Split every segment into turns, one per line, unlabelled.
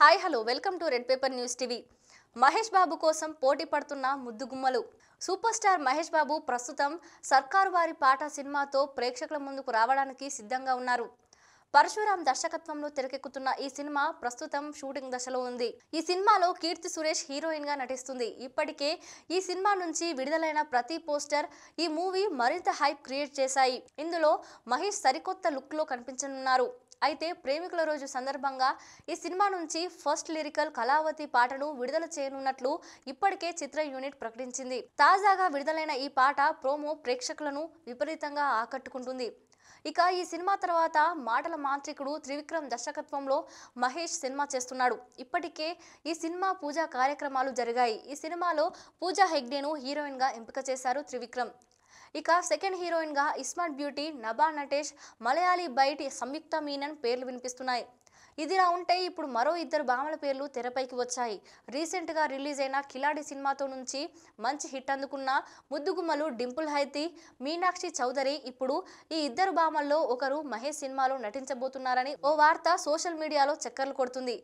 hi hello welcome to red paper news TV Mahesh Babu కోసం పోటీ పడుతున్న ముద్దుగుమ్మలు సూపర్ స్టార్ మహేష్ బాబు ప్రస్తుతం సర్కారు వారి పాట సినిమాతో ప్రేక్షకుల ముందుకు రావడానికి సిద్ధంగా ఉన్నారు పరశురాం దర్శకత్వంలో తెరకెక్కుతున్న ఈ సినిమా ప్రస్తుతం షూటింగ్ దశలో ఉంది ఈ సినిమాలో కీర్తి సురేష్ హీరోయిన్ గా నటిస్తుంది ఇప్పటికే ఈ సినిమా నుంచి విడుదలైన ప్రతి పోస్టర్ ఈ మూవీ మరింత హైప్ క్రియేట్ చేశాయి ఇందులో మహేష్ సరికొత్త లుక్ లో కనిపించనున్నారు అయితే ప్రేమికుల రోజు సందర్భంగా ఈ సినిమా నుంచి ఫస్ట్ లిరికల్ కళావతి పాటను విడుదల చేయనున్నట్లు ఇప్పటికే చిత్ర యూనిట్ ప్రకటించింది తాజాగా విడుదలైన ఈ పాట ప్రోమో ప్రేక్షకులను విపరీతంగా ఆకట్టుకుంటుంది ఇక ఈ సినిమా తర్వాత మాటల మాంత్రికుడు త్రివిక్రమ్ దర్శకత్వంలో మహేష్ సినిమా చేస్తున్నాడు ఇప్పటికే ఈ సినిమా పూజా కార్యక్రమాలు జరిగాయి ఈ సినిమాలో పూజా హెగ్డేను హీరోయిన్గా ఎంపిక చేశారు త్రివిక్రమ్ ఇక సెకండ్ హీరోయిన్గా ఇస్మార్ట్ బ్యూటీ నబా నటేష్ మలయాళీ బయటి సంయుక్త మీనన్ పేర్లు వినిపిస్తున్నాయి ఇదిలా ఉంటే ఇప్పుడు మరో ఇద్దరు భామల పేర్లు తెరపైకి వచ్చాయి రీసెంట్గా రిలీజ్ అయిన కిలాడి సినిమాతో నుంచి మంచి హిట్ అందుకున్న ముద్దుగుమ్మలు డింపుల్ హైతి మీనాక్షి చౌదరి ఇప్పుడు ఈ ఇద్దరు భామల్లో ఒకరు మహేష్ సినిమాలో నటించబోతున్నారని ఓ వార్త సోషల్ మీడియాలో చక్కర్లు కొడుతుంది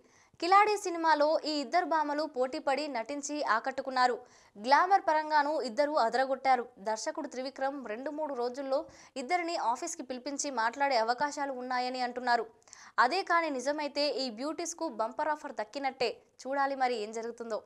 కిలాడి సినిమాలో ఈ ఇద్దరు భామలు పోటీపడి నటించి ఆకట్టుకున్నారు గ్లామర్ పరంగానూ ఇద్దరు అదరగొట్టారు దర్శకుడు త్రివిక్రమ్ రెండు మూడు రోజుల్లో ఇద్దరిని ఆఫీస్కి పిలిపించి మాట్లాడే అవకాశాలు ఉన్నాయని అంటున్నారు అదే కానీ నిజమైతే ఈ బ్యూటీస్కు బంపర్ ఆఫర్ దక్కినట్టే చూడాలి మరి ఏం జరుగుతుందో